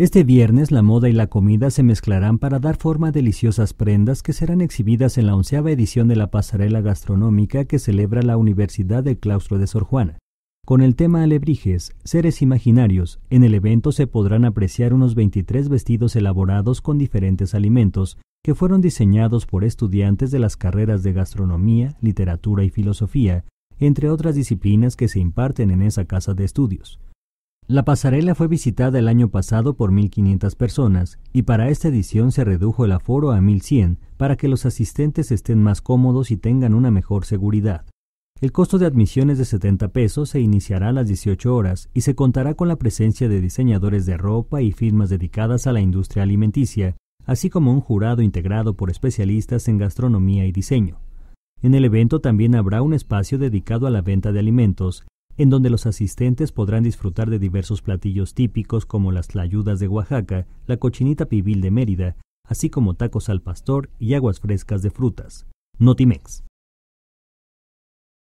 Este viernes la moda y la comida se mezclarán para dar forma a deliciosas prendas que serán exhibidas en la onceava edición de la pasarela gastronómica que celebra la Universidad del Claustro de Sor Juana. Con el tema Alebrijes, seres imaginarios, en el evento se podrán apreciar unos 23 vestidos elaborados con diferentes alimentos que fueron diseñados por estudiantes de las carreras de gastronomía, literatura y filosofía, entre otras disciplinas que se imparten en esa casa de estudios. La pasarela fue visitada el año pasado por 1.500 personas y para esta edición se redujo el aforo a 1.100 para que los asistentes estén más cómodos y tengan una mejor seguridad. El costo de admisión es de 70 pesos, se iniciará a las 18 horas y se contará con la presencia de diseñadores de ropa y firmas dedicadas a la industria alimenticia, así como un jurado integrado por especialistas en gastronomía y diseño. En el evento también habrá un espacio dedicado a la venta de alimentos, en donde los asistentes podrán disfrutar de diversos platillos típicos como las tlayudas de Oaxaca, la cochinita pibil de Mérida, así como tacos al pastor y aguas frescas de frutas. Notimex.